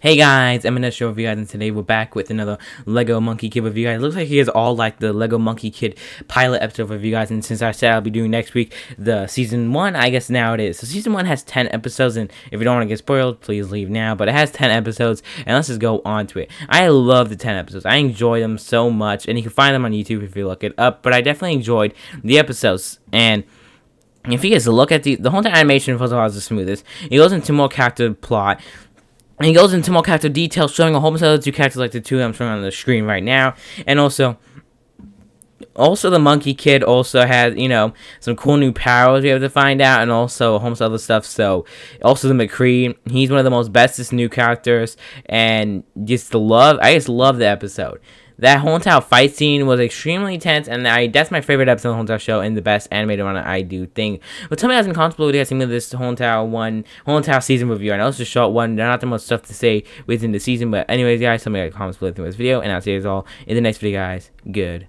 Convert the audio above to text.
Hey guys, I'm gonna show you guys and today we're back with another Lego Monkey Kid review guys. It looks like he is all like the Lego Monkey Kid pilot episode review guys and since I said I'll be doing next week the season 1, I guess now it is. So season 1 has 10 episodes and if you don't want to get spoiled, please leave now, but it has 10 episodes and let's just go on to it. I love the 10 episodes. I enjoy them so much and you can find them on YouTube if you look it up, but I definitely enjoyed the episodes and if you guys look at the the whole animation, first of all, is the smoothest. It goes into more character plot. And he goes into more character details, showing a whole bunch of other two characters like the two I'm showing on the screen right now. And also, also the monkey kid also has you know some cool new powers we have to find out and also a whole bunch of other stuff so also the mccree he's one of the most bestest new characters and just the love i just love the episode that whole entire fight scene was extremely tense, and I that's my favorite episode of the whole entire show and the best animated one I do think. But tell me guys in the comments below what you guys think of this whole entire one, whole entire season review. I know it's a short one, there's not the most stuff to say within the season, but anyways, guys, tell me in the comments below this video, and I'll see you guys all in the next video, guys. Good.